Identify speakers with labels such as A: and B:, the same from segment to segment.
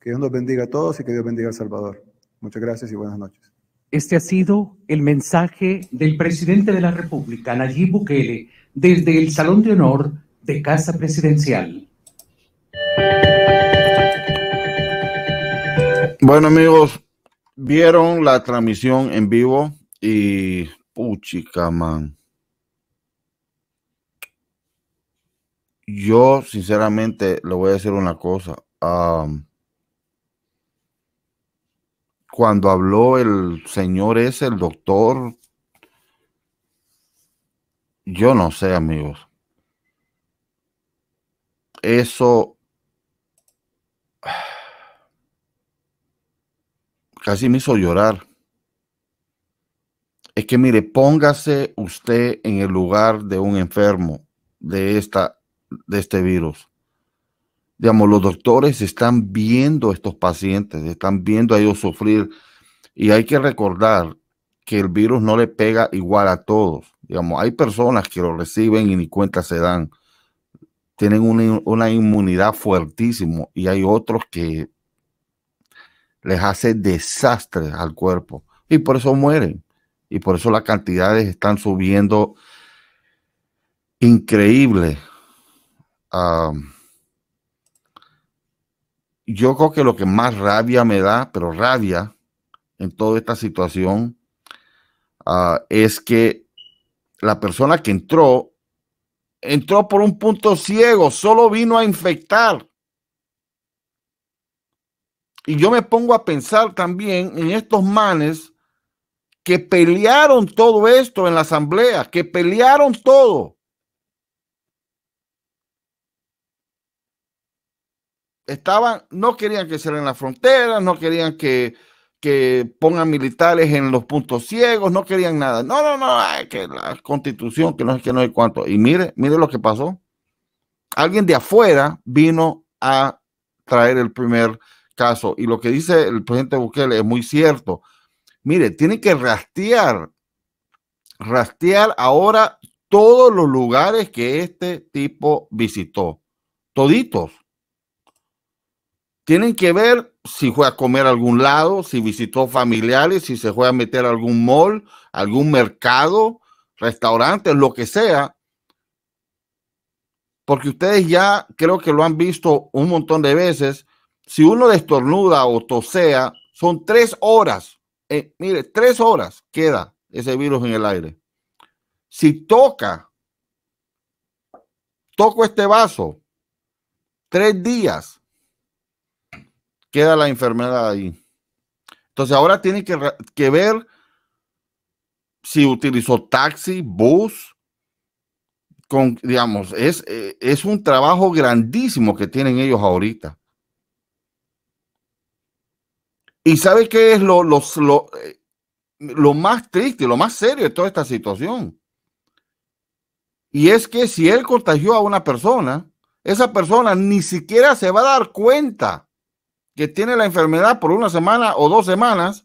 A: Que Dios nos bendiga a todos y que Dios bendiga a Salvador. Muchas gracias y buenas noches. Este ha sido el mensaje del presidente de la República, Nayib Bukele, desde el Salón de Honor de Casa Presidencial. Bueno amigos, vieron la transmisión en vivo y puchica man. Yo sinceramente le voy a decir una cosa. Ah, cuando habló el señor ese, el doctor, yo no sé, amigos. Eso casi me hizo llorar. Es que mire, póngase usted en el lugar de un enfermo de esta de este virus digamos, los doctores están viendo estos pacientes, están viendo a ellos sufrir. Y hay que recordar que el virus no le pega igual a todos. Digamos, hay personas que lo reciben y ni cuenta se dan. Tienen una, inmunidad fuertísima y hay otros que les hace desastre al cuerpo y por eso mueren. Y por eso las cantidades están subiendo increíble yo creo que lo que más rabia me da, pero rabia en toda esta situación, ah, es que la persona que entró, entró por un punto ciego, solo vino a infectar. Y yo me pongo a pensar también en estos manes que pelearon todo esto en la asamblea, que pelearon todo. estaban, no querían que cierren las fronteras, no querían que, pongan militares en los puntos ciegos, no querían nada. No, no, no, que la constitución, que no es que no hay cuánto. Y mire, mire lo que pasó. Alguien de afuera vino a traer el primer caso. Y lo que dice el presidente Bukele es muy cierto. Mire, tienen que rastrear, rastrear ahora todos los lugares que este tipo visitó. Toditos. Tienen que ver si fue a comer a algún lado, si visitó familiares, si se fue a meter a algún mall, algún mercado, restaurante, lo que sea. Porque ustedes ya creo que lo han visto un montón de veces. Si uno destornuda o tosea, son tres horas. Eh, mire, tres horas queda ese virus en el aire. Si toca, toco este vaso, tres días queda la enfermedad ahí. Entonces ahora tiene que, ver si utilizó taxi, bus, con, digamos, es, eh, es un trabajo grandísimo que tienen ellos ahorita. ¿Y sabe qué es lo, lo, eh, lo, más triste, lo más serio de toda esta situación? Y es que si él contagió a una persona, esa persona ni siquiera se va a dar cuenta que tiene la enfermedad por una semana o dos semanas,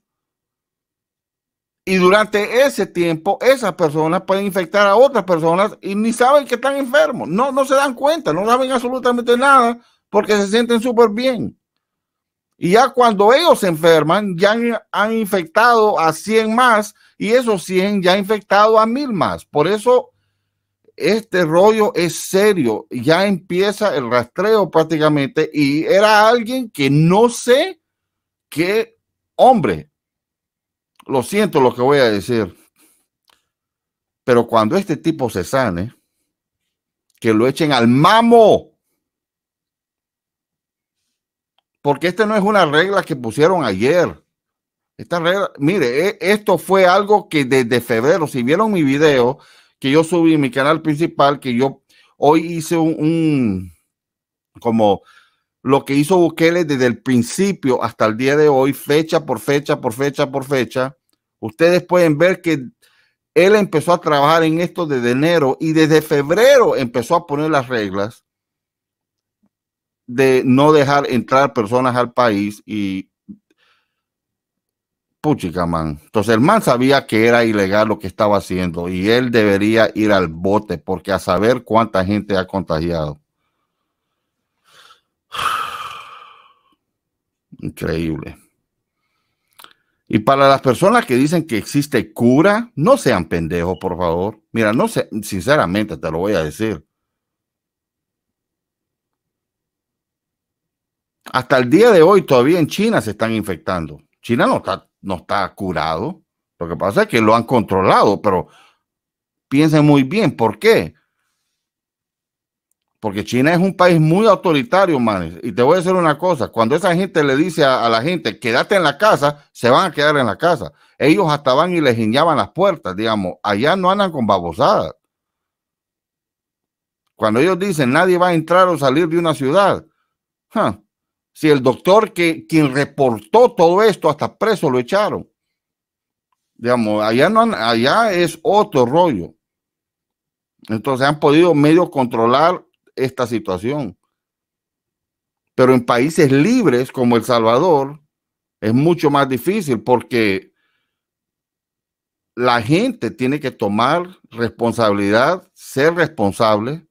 A: y durante ese tiempo, esas personas pueden infectar a otras personas y ni saben que están enfermos. No, no se dan cuenta, no saben absolutamente nada porque se sienten súper bien. Y ya cuando ellos se enferman, ya han, infectado a 100 más y esos 100 ya han infectado a mil más. Por eso este rollo es serio, ya empieza el rastreo prácticamente y era alguien que no sé qué hombre. Lo siento lo que voy a decir. Pero cuando este tipo se sane, que lo echen al mamo. Porque esta no es una regla que pusieron ayer. Esta regla, mire, e, esto fue algo que desde febrero, si vieron mi video, que yo subí mi canal principal, que yo hoy hice un, como lo que hizo Bukele desde el principio hasta el día de hoy, fecha por fecha, por fecha, por fecha, ustedes pueden ver que él empezó a trabajar en esto desde enero y desde febrero empezó a poner las reglas de no dejar entrar personas al país y puchica, man. Entonces el man sabía que era ilegal lo que estaba haciendo y él debería ir al bote porque a saber cuánta gente ha contagiado. Increíble. Y para las personas que dicen que existe cura, no sean pendejos, por favor. Mira, no sé, sinceramente te lo voy a decir. Hasta el día de hoy todavía en China se están infectando. China no está no está curado. Lo que pasa es que lo han controlado, pero piensen muy bien, ¿por qué? Porque China es un país muy autoritario, manes. Y te voy a decir una cosa, cuando esa gente le dice a, la gente, quédate en la casa, se van a quedar en la casa. Ellos hasta van y les guiñaban las puertas, digamos. Allá no andan con babosadas. Cuando ellos dicen, nadie va a entrar o salir de una ciudad. Si el doctor que quien reportó todo esto hasta preso lo echaron. Digamos, allá no allá es otro rollo. Entonces han podido medio controlar esta situación. Pero en países libres como El Salvador es mucho más difícil porque la gente tiene que tomar responsabilidad, ser responsable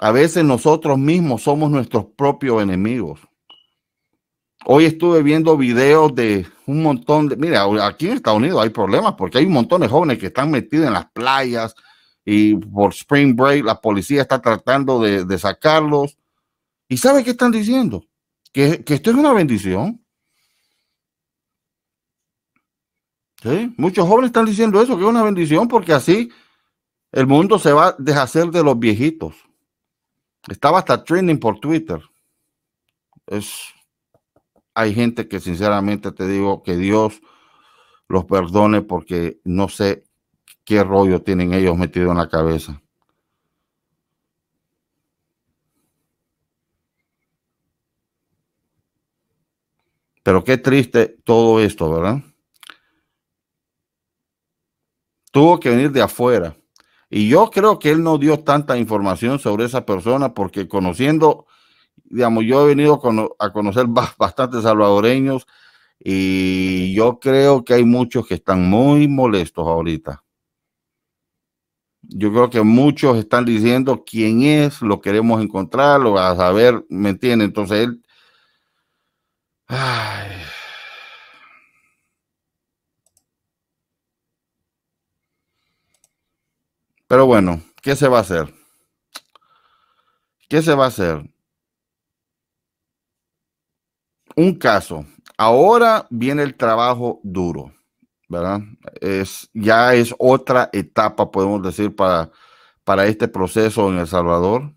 A: A veces nosotros mismos somos nuestros propios enemigos. Hoy estuve viendo videos de un montón de... Mira, aquí en Estados Unidos hay problemas porque hay un montón de jóvenes que están metidos en las playas y por Spring Break la policía está tratando de, sacarlos. ¿Y sabe qué están diciendo? Que, esto es una bendición. Muchos jóvenes están diciendo eso, que es una bendición porque así el mundo se va a deshacer de los viejitos. Estaba hasta trending por Twitter. Es, hay gente que sinceramente te digo que Dios los perdone porque no sé qué rollo tienen ellos metido en la cabeza. Pero qué triste todo esto, ¿verdad? Tuvo que venir de afuera. Y yo creo que él no dio tanta información sobre esa persona porque conociendo, digamos, yo he venido a conocer bastantes salvadoreños y yo creo que hay muchos que están muy molestos ahorita. Yo creo que muchos están diciendo quién es, lo queremos encontrar, lo a saber, ¿me entiende? Entonces él... Ay, Pero bueno, ¿qué se va a hacer? ¿Qué se va a hacer? Un caso. Ahora viene el trabajo duro, ¿verdad? Es, ya es otra etapa, podemos decir, para, para este proceso en El Salvador.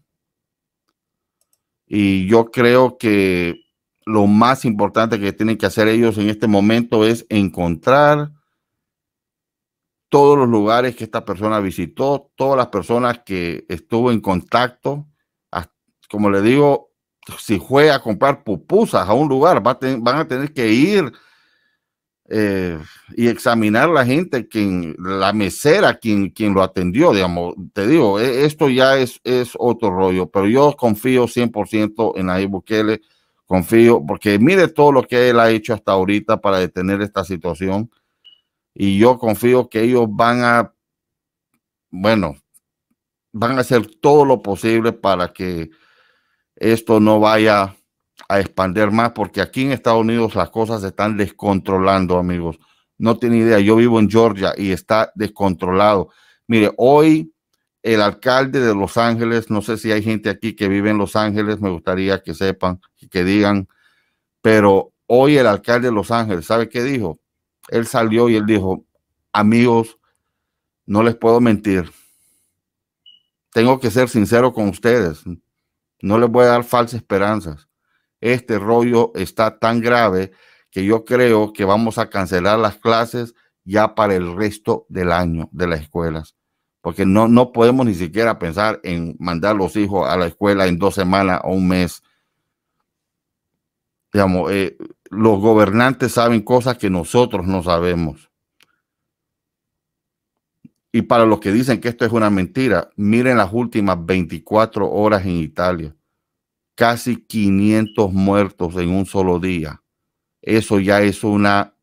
A: Y yo creo que lo más importante que tienen que hacer ellos en este momento es encontrar todos los lugares que esta persona visitó, todas las personas que estuvo en contacto. Como le digo, si fue a comprar pupusas a un lugar, van a tener que ir eh, y examinar la gente, quien, la mesera, quien, quien lo atendió, digamos, te digo, e, esto ya es, es otro rollo, pero yo confío 100% en Nayib Bukele, confío, porque mire todo lo que él ha hecho hasta ahorita para detener esta situación, y yo confío que ellos van a, bueno, van a hacer todo lo posible para que esto no vaya a expandir más, porque aquí en Estados Unidos las cosas se están descontrolando, amigos. No tiene idea, yo vivo en Georgia y está descontrolado. Mire, hoy el alcalde de Los Ángeles, no sé si hay gente aquí que vive en Los Ángeles, me gustaría que sepan, que digan, pero hoy el alcalde de Los Ángeles, ¿sabe qué dijo? él salió y él dijo, amigos, no les puedo mentir. Tengo que ser sincero con ustedes. No les voy a dar falsas esperanzas. Este rollo está tan grave que yo creo que vamos a cancelar las clases ya para el resto del año de las escuelas. Porque no, no podemos ni siquiera pensar en mandar los hijos a la escuela en dos semanas o un mes. Digamos, eh, los gobernantes saben cosas que nosotros no sabemos. Y para los que dicen que esto es una mentira, miren las últimas 24 horas en Italia. Casi 500 muertos en un solo día. Eso ya es una...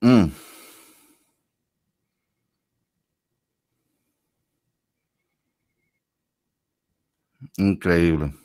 A: Mm. Increíble.